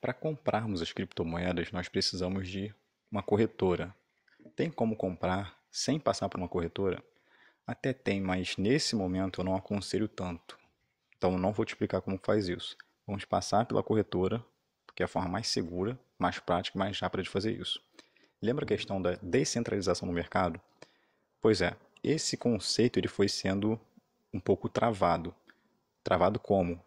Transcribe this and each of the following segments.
Para comprarmos as criptomoedas, nós precisamos de uma corretora. Tem como comprar sem passar por uma corretora? Até tem, mas nesse momento eu não aconselho tanto. Então não vou te explicar como faz isso. Vamos passar pela corretora, porque é a forma mais segura, mais prática e mais rápida de fazer isso. Lembra a questão da descentralização no mercado? Pois é, esse conceito ele foi sendo um pouco travado. Travado como?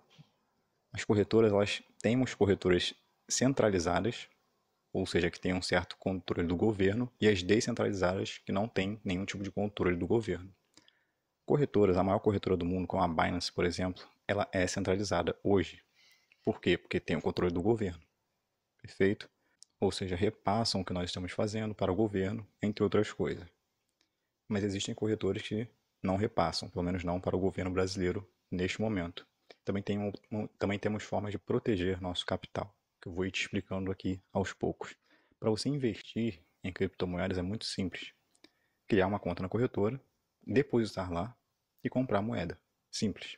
As corretoras, elas temos corretoras centralizadas, ou seja, que têm um certo controle do governo, e as descentralizadas, que não têm nenhum tipo de controle do governo. Corretoras, a maior corretora do mundo, como a Binance, por exemplo, ela é centralizada hoje. Por quê? Porque tem o controle do governo. Perfeito? Ou seja, repassam o que nós estamos fazendo para o governo, entre outras coisas. Mas existem corretores que não repassam, pelo menos não para o governo brasileiro neste momento. Também, tem um, também temos formas de proteger nosso capital que eu vou te explicando aqui aos poucos. Para você investir em criptomoedas é muito simples. Criar uma conta na corretora, depositar lá e comprar moeda. Simples.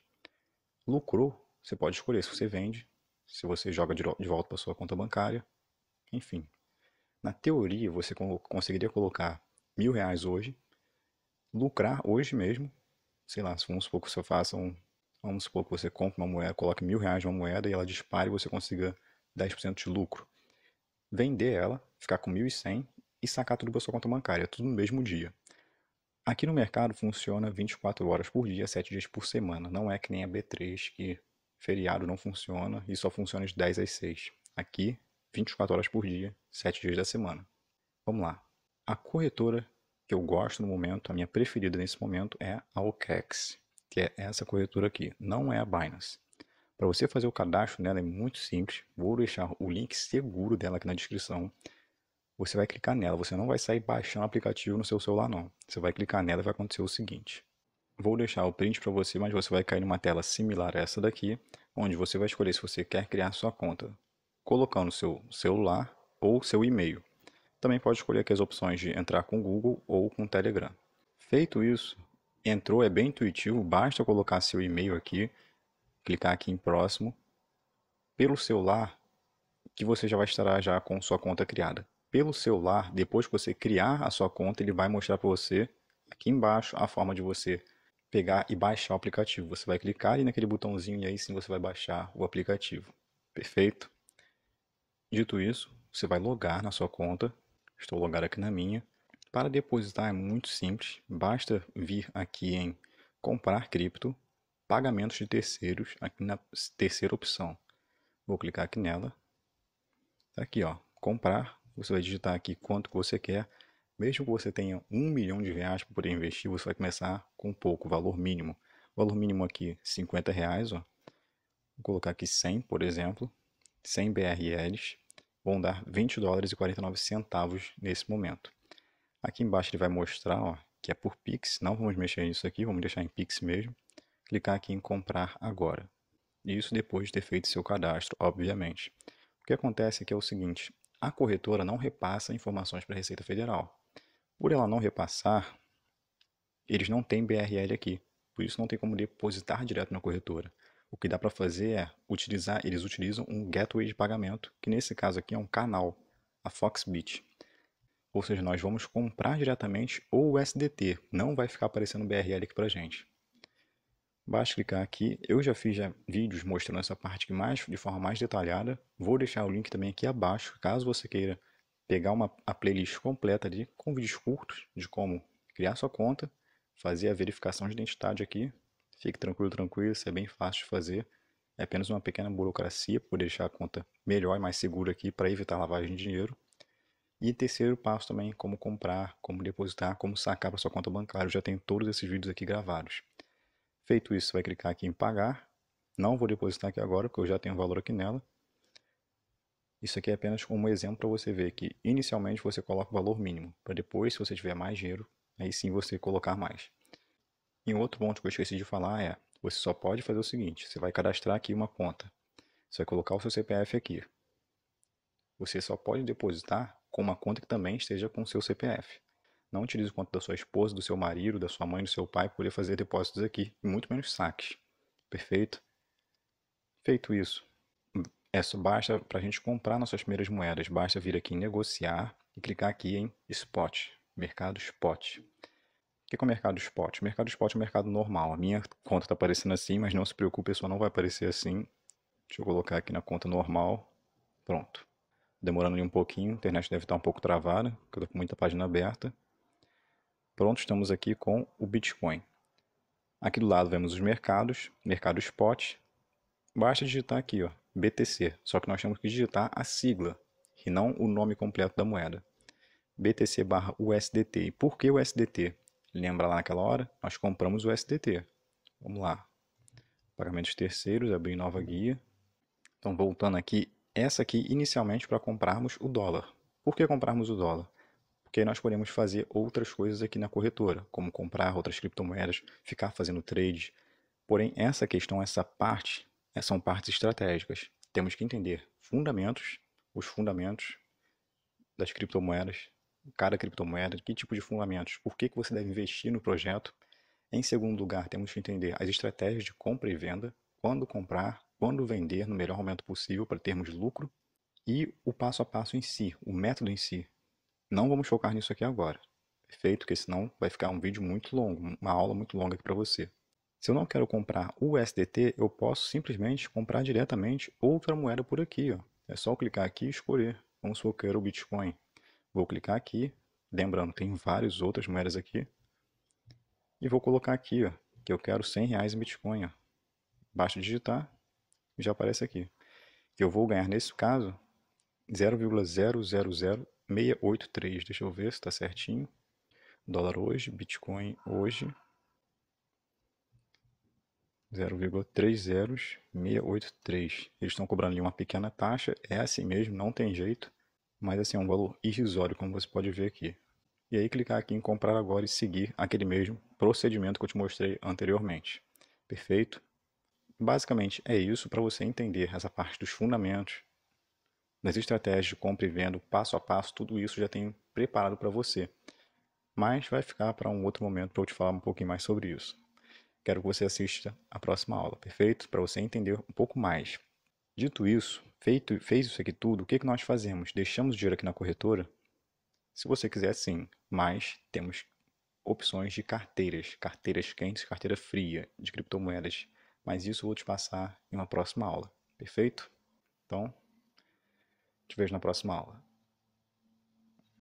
Lucrou, você pode escolher se você vende, se você joga de volta para sua conta bancária, enfim. Na teoria, você conseguiria colocar mil reais hoje, lucrar hoje mesmo, sei lá, vamos supor que você faça um, vamos supor que você compre uma moeda, coloque mil reais numa moeda e ela dispare e você consiga 10% de lucro. Vender ela, ficar com 1.100 e sacar tudo para sua conta bancária, tudo no mesmo dia. Aqui no mercado funciona 24 horas por dia, 7 dias por semana. Não é que nem a B3, que feriado não funciona e só funciona de 10 às 6. Aqui, 24 horas por dia, 7 dias da semana. Vamos lá. A corretora que eu gosto no momento, a minha preferida nesse momento, é a OKEX, que é essa corretora aqui. Não é a Binance. Para você fazer o cadastro nela é muito simples, vou deixar o link seguro dela aqui na descrição. Você vai clicar nela, você não vai sair baixando o aplicativo no seu celular não. Você vai clicar nela e vai acontecer o seguinte. Vou deixar o print para você, mas você vai cair numa tela similar a essa daqui, onde você vai escolher se você quer criar sua conta, colocando seu celular ou seu e-mail. Também pode escolher aqui as opções de entrar com o Google ou com o Telegram. Feito isso, entrou é bem intuitivo, basta colocar seu e-mail aqui clicar aqui em próximo, pelo celular, que você já vai estar já com sua conta criada. Pelo celular, depois que você criar a sua conta, ele vai mostrar para você aqui embaixo a forma de você pegar e baixar o aplicativo. Você vai clicar ali naquele botãozinho e aí sim você vai baixar o aplicativo. Perfeito? Dito isso, você vai logar na sua conta. Estou logado aqui na minha. Para depositar é muito simples, basta vir aqui em comprar cripto pagamentos de terceiros, aqui na terceira opção. Vou clicar aqui nela. Tá aqui, ó, comprar. Você vai digitar aqui quanto que você quer. Mesmo que você tenha um milhão de reais para poder investir, você vai começar com pouco, valor mínimo. Valor mínimo aqui, 50 reais, ó. Vou colocar aqui 100, por exemplo. 100 BRLs vão dar 20 dólares e 49 centavos nesse momento. Aqui embaixo ele vai mostrar ó, que é por Pix, não vamos mexer nisso aqui, vamos deixar em Pix mesmo clicar aqui em comprar agora. Isso depois de ter feito seu cadastro, obviamente. O que acontece aqui é, é o seguinte, a corretora não repassa informações para a Receita Federal. Por ela não repassar, eles não têm BRL aqui, por isso não tem como depositar direto na corretora. O que dá para fazer é utilizar, eles utilizam um gateway de pagamento, que nesse caso aqui é um canal, a Foxbit. Ou seja, nós vamos comprar diretamente ou o SDT, não vai ficar aparecendo BRL aqui para gente. Basta clicar aqui, eu já fiz já vídeos mostrando essa parte mais, de forma mais detalhada, vou deixar o link também aqui abaixo, caso você queira pegar uma, a playlist completa ali, com vídeos curtos de como criar sua conta, fazer a verificação de identidade aqui, fique tranquilo, tranquilo, isso é bem fácil de fazer, é apenas uma pequena burocracia para deixar a conta melhor e mais segura aqui para evitar lavagem de dinheiro. E terceiro passo também, como comprar, como depositar, como sacar para sua conta bancária. Eu já tenho todos esses vídeos aqui gravados. Feito isso, você vai clicar aqui em pagar. Não vou depositar aqui agora, porque eu já tenho valor aqui nela. Isso aqui é apenas como um exemplo para você ver que inicialmente você coloca o valor mínimo, para depois, se você tiver mais dinheiro, aí sim você colocar mais. E outro ponto que eu esqueci de falar é, você só pode fazer o seguinte, você vai cadastrar aqui uma conta. Você vai colocar o seu CPF aqui. Você só pode depositar com uma conta que também esteja com o seu CPF. Não utilize o conta da sua esposa, do seu marido, da sua mãe, do seu pai para poder fazer depósitos aqui, muito menos saques. Perfeito? Feito isso, é só basta para a gente comprar nossas primeiras moedas, basta vir aqui em negociar e clicar aqui em spot, mercado spot. O que é o mercado spot? O mercado spot é o mercado normal. A minha conta está aparecendo assim, mas não se preocupe, sua não vai aparecer assim. Deixa eu colocar aqui na conta normal. Pronto. Demorando ali um pouquinho, a internet deve estar tá um pouco travada, porque eu estou com muita página aberta. Pronto, estamos aqui com o Bitcoin. Aqui do lado vemos os mercados, mercado spot. Basta digitar aqui, ó, BTC, só que nós temos que digitar a sigla e não o nome completo da moeda. BTC barra USDT. E por que o USDT? Lembra lá naquela hora? Nós compramos o USDT. Vamos lá. Pagamentos terceiros, abrir nova guia. Então, voltando aqui, essa aqui inicialmente para comprarmos o dólar. Por que comprarmos o dólar? porque aí nós podemos fazer outras coisas aqui na corretora, como comprar outras criptomoedas, ficar fazendo trades. Porém, essa questão, essa parte, eh, são partes estratégicas. Temos que entender fundamentos, os fundamentos das criptomoedas, cada criptomoeda, que tipo de fundamentos, por que, que você deve investir no projeto. Em segundo lugar, temos que entender as estratégias de compra e venda, quando comprar, quando vender no melhor momento possível para termos lucro e o passo a passo em si, o método em si, não vamos focar nisso aqui agora. Perfeito, porque senão vai ficar um vídeo muito longo, uma aula muito longa aqui para você. Se eu não quero comprar o USDT, eu posso simplesmente comprar diretamente outra moeda por aqui. Ó. É só clicar aqui e escolher. Vamos focar que eu quero o Bitcoin. Vou clicar aqui. Lembrando, tem várias outras moedas aqui. E vou colocar aqui, ó, que eu quero 100 reais em Bitcoin. Ó. Basta digitar e já aparece aqui. Que eu vou ganhar, nesse caso, 0,000 683, deixa eu ver se está certinho. Dólar hoje, Bitcoin hoje. 0,30683. zeros Eles estão cobrando ali uma pequena taxa, é assim mesmo, não tem jeito, mas assim é um valor irrisório, como você pode ver aqui. E aí clicar aqui em comprar agora e seguir aquele mesmo procedimento que eu te mostrei anteriormente. Perfeito? Basicamente é isso para você entender essa parte dos fundamentos, nas estratégias de compra e venda, passo a passo, tudo isso já tenho preparado para você. Mas vai ficar para um outro momento para eu te falar um pouquinho mais sobre isso. Quero que você assista a próxima aula, perfeito? Para você entender um pouco mais. Dito isso, feito, fez isso aqui tudo, o que, que nós fazemos? Deixamos o dinheiro aqui na corretora? Se você quiser, sim, mas temos opções de carteiras, carteiras quentes, carteira fria, de criptomoedas. Mas isso eu vou te passar em uma próxima aula, perfeito? Então, te vejo na próxima aula.